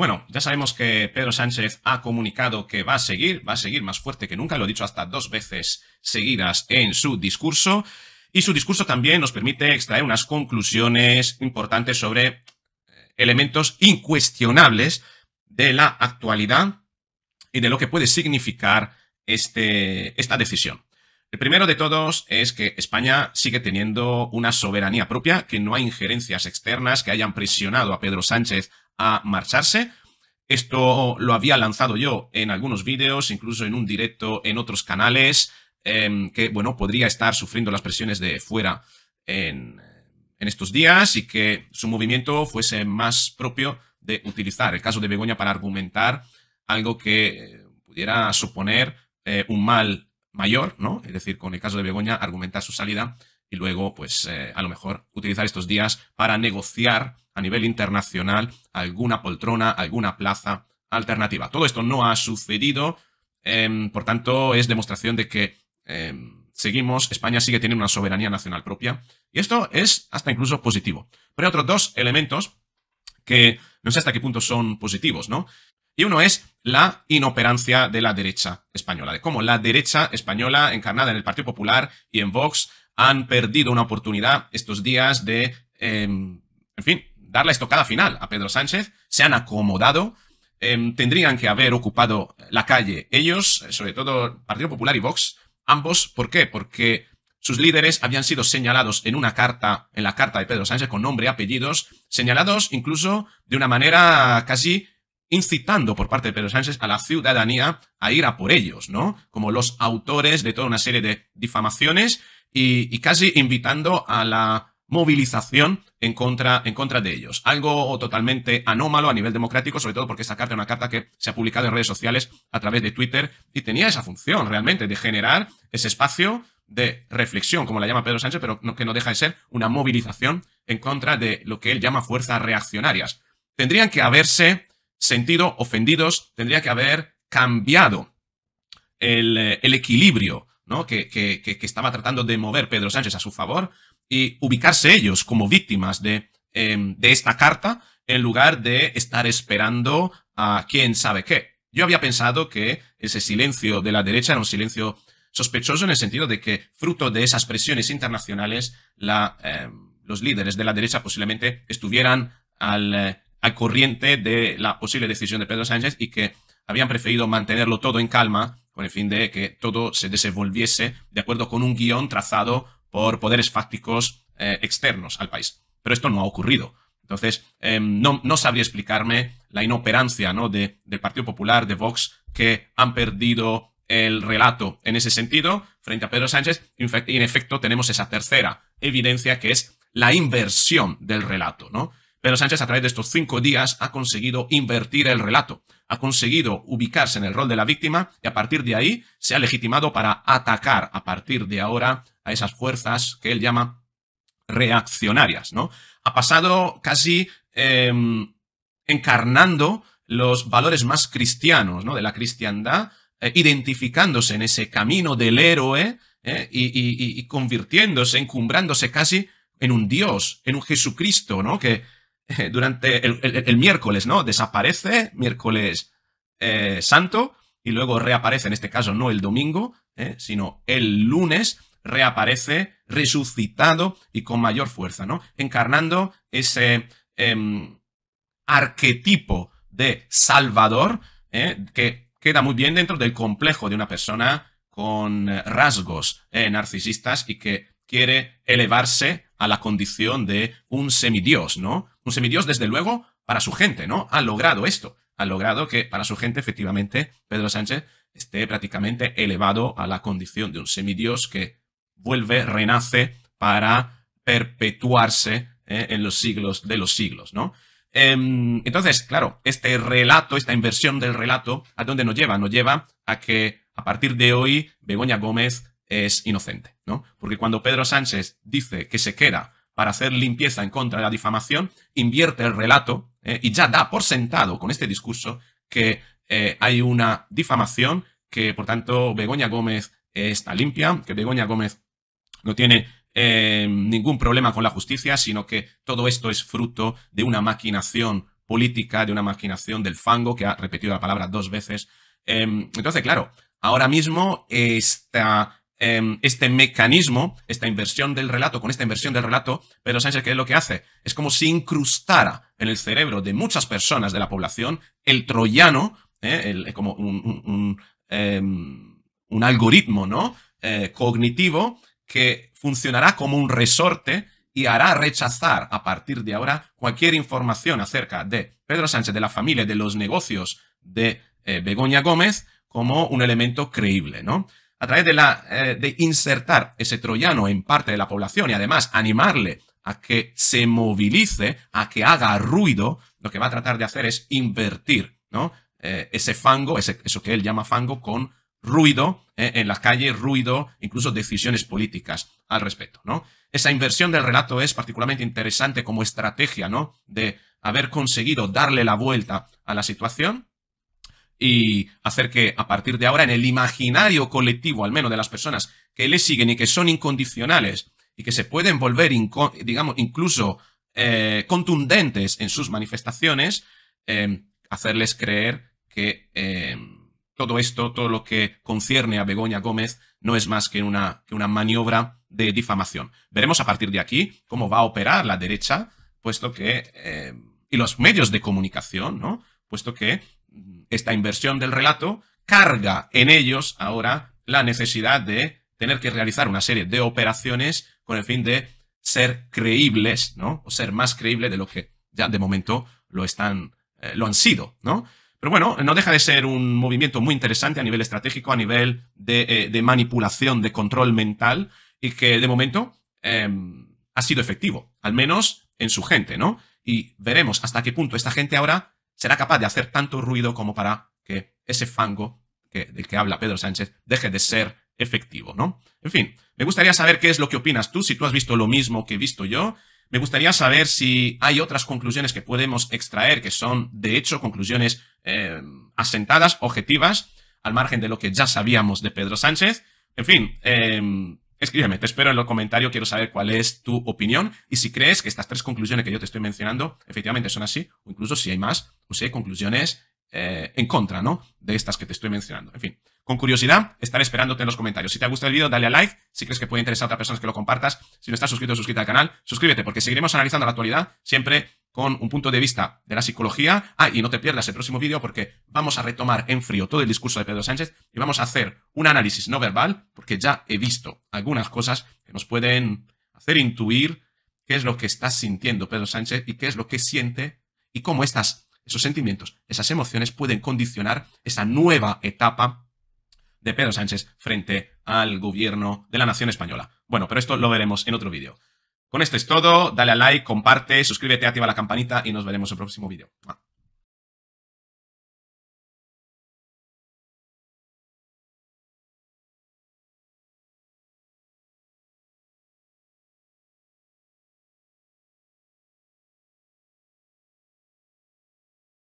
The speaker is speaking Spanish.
Bueno, ya sabemos que Pedro Sánchez ha comunicado que va a seguir, va a seguir más fuerte que nunca, lo ha dicho hasta dos veces seguidas en su discurso, y su discurso también nos permite extraer unas conclusiones importantes sobre eh, elementos incuestionables de la actualidad y de lo que puede significar este, esta decisión. El primero de todos es que España sigue teniendo una soberanía propia, que no hay injerencias externas que hayan presionado a Pedro Sánchez marcharse. Esto lo había lanzado yo en algunos vídeos, incluso en un directo en otros canales, em, que, bueno, podría estar sufriendo las presiones de fuera en, en estos días y que su movimiento fuese más propio de utilizar el caso de Begoña para argumentar algo que eh, pudiera suponer eh, un mal mayor, ¿no? Es decir, con el caso de Begoña, argumentar su salida y luego, pues, eh, a lo mejor utilizar estos días para negociar a nivel internacional alguna poltrona, alguna plaza alternativa. Todo esto no ha sucedido, em, por tanto, es demostración de que em, seguimos, España sigue teniendo una soberanía nacional propia, y esto es hasta incluso positivo. Pero hay otros dos elementos que no sé hasta qué punto son positivos, ¿no? Y uno es la inoperancia de la derecha española, de cómo la derecha española, encarnada en el Partido Popular y en Vox, han perdido una oportunidad estos días de, em, en fin, dar la estocada final a Pedro Sánchez, se han acomodado, em, tendrían que haber ocupado la calle ellos, sobre todo Partido Popular y Vox, ambos, ¿por qué? Porque sus líderes habían sido señalados en una carta, en la carta de Pedro Sánchez con nombre, y apellidos, señalados incluso de una manera casi incitando por parte de Pedro Sánchez a la ciudadanía a ir a por ellos, ¿no? Como los autores de toda una serie de difamaciones y, casi invitando a la movilización en contra, en contra de ellos. Algo totalmente anómalo a nivel democrático, sobre todo porque esa carta es una carta que se ha publicado en redes sociales a través de Twitter y tenía esa función realmente de generar ese espacio de reflexión, como la llama Pedro Sánchez, pero que no deja de ser una movilización en contra de lo que él llama fuerzas reaccionarias. Tendrían que haberse sentido ofendidos, tendría que haber cambiado el, eh, el equilibrio que, estaba tratando de mover Pedro Sánchez a su favor y ubicarse ellos como víctimas em, de, esta carta en lugar de estar esperando a quién sabe qué. Yo había pensado que ese silencio de la derecha era un silencio sospechoso en el sentido de que, fruto de esas presiones internacionales, em, los líderes de la derecha posiblemente estuvieran al, eh, al, corriente de la posible decisión de Pedro Sánchez y que habían preferido mantenerlo todo en calma con el fin de que todo se desenvolviese de acuerdo con un guión trazado por poderes fácticos eh, externos al país. Pero esto no ha ocurrido. Entonces, em, no, no, sabría explicarme la inoperancia ¿no? de, del Partido Popular, de Vox, que han perdido el relato en ese sentido frente a Pedro Sánchez. Y en efecto, tenemos esa tercera evidencia que es la inversión del relato, ¿no? Pero Sánchez a través de estos cinco días ha conseguido invertir el relato, ha conseguido ubicarse en el rol de la víctima y a partir de ahí se ha legitimado para atacar a partir de ahora a esas fuerzas que él llama reaccionarias, ¿no? Ha pasado casi em, encarnando los valores más cristianos, ¿no? De la cristiandad, eh, identificándose en ese camino del héroe eh, y, y convirtiéndose, encumbrándose casi en un Dios, en un Jesucristo, ¿no? Que, eh, durante el, el, miércoles, ¿no? Desaparece, miércoles eh, santo, y luego reaparece, en este caso no el domingo, eh, sino el lunes, reaparece resucitado y con mayor fuerza, ¿no? Encarnando ese em, arquetipo de Salvador, que queda muy bien dentro del complejo de una persona con rasgos narcisistas y que quiere elevarse a la condición de un semidios, ¿no? un pues semidios desde luego para su gente, ¿no? Ha logrado esto, ha logrado que para su gente efectivamente Pedro Sánchez esté prácticamente elevado a la condición de un semidios que vuelve, renace para perpetuarse ¿eh? en los siglos de los siglos, ¿no? Em, entonces, claro, este relato, esta inversión del relato, ¿a dónde nos lleva? Nos lleva a que a partir de hoy Begoña Gómez es inocente, ¿no? Porque cuando Pedro Sánchez dice que se queda para hacer limpieza en contra de la difamación, invierte el relato eh, y ya da por sentado con este discurso que eh, hay una difamación, que por tanto Begoña Gómez eh, está limpia, que Begoña Gómez no tiene ningún problema con la justicia, sino que todo esto es fruto de una maquinación política, de una maquinación del fango, que ha repetido la palabra dos veces. Em, entonces, claro, ahora mismo está Em, este mecanismo, esta inversión del relato con esta inversión del relato, Pedro Sánchez, ¿qué es lo que hace? Es como si incrustara en el cerebro de muchas personas de la población el troyano, ¿eh? Eh, como em, un, algoritmo ¿no? Eh, cognitivo que funcionará como un resorte y hará rechazar a partir de ahora cualquier información acerca de Pedro Sánchez, de la familia, de los negocios de Begoña Gómez como un elemento creíble, ¿no? a través de, la, eh, de insertar ese troyano en parte de la población y además animarle a que se movilice, a que haga ruido, lo que va a tratar de hacer es invertir ¿no? Eh, ese fango, eso que él llama fango, con ruido eh, en la calle, ruido, incluso decisiones políticas al respecto. ¿no? Esa inversión del relato es particularmente interesante como estrategia ¿no? de haber conseguido darle la vuelta a la situación y hacer que a partir de ahora en el imaginario colectivo, al menos de las personas que le siguen y que son incondicionales y que se pueden volver, digamos, incluso eh, contundentes en sus manifestaciones, em, hacerles creer que em, todo esto, todo lo que concierne a Begoña Gómez, no es más que una, que una maniobra de difamación. Veremos a partir de aquí cómo va a operar la derecha, puesto que... Em, y los medios de comunicación, ¿no? Puesto que esta inversión del relato carga en ellos ahora la necesidad de tener que realizar una serie de operaciones con el fin de ser creíbles, ¿no? O ser más creíbles de lo que ya de momento lo están, eh, lo han sido, ¿no? Pero bueno, no deja de ser un movimiento muy interesante a nivel estratégico, a nivel de, eh, manipulación, de control mental, y que de momento em, ha sido efectivo, al menos en su gente, ¿no? Y veremos hasta qué punto esta gente ahora será capaz de hacer tanto ruido como para que ese fango que, del que habla Pedro Sánchez deje de ser efectivo, ¿no? En fin, me gustaría saber qué es lo que opinas tú, si tú has visto lo mismo que he visto yo. Me gustaría saber si hay otras conclusiones que podemos extraer, que son de hecho conclusiones eh, asentadas, objetivas, al margen de lo que ya sabíamos de Pedro Sánchez. En fin, eh, Escríbeme, te espero en los comentarios, quiero saber cuál es tu opinión y si crees que estas tres conclusiones que yo te estoy mencionando efectivamente son así, o incluso si hay más, o si hay conclusiones eh, en contra, ¿no? De estas que te estoy mencionando. En fin, con curiosidad, estaré esperándote en los comentarios. Si te ha gustado el vídeo, dale a like. Si crees que puede interesar a otras personas que lo compartas, si no estás suscrito, suscríbete al canal, suscríbete porque seguiremos analizando la actualidad siempre con un punto de vista de la psicología. Ah, y no te pierdas el próximo vídeo porque vamos a retomar en frío todo el discurso de Pedro Sánchez y vamos a hacer un análisis no verbal porque ya he visto algunas cosas que nos pueden hacer intuir qué es lo que está sintiendo Pedro Sánchez y qué es lo que siente y cómo estas, esos sentimientos, esas emociones pueden condicionar esa nueva etapa de Pedro Sánchez frente al gobierno de la nación española. Bueno, pero esto lo veremos en otro vídeo. Con esto es todo, dale a like, comparte, suscríbete, activa la campanita y nos veremos en el próximo vídeo.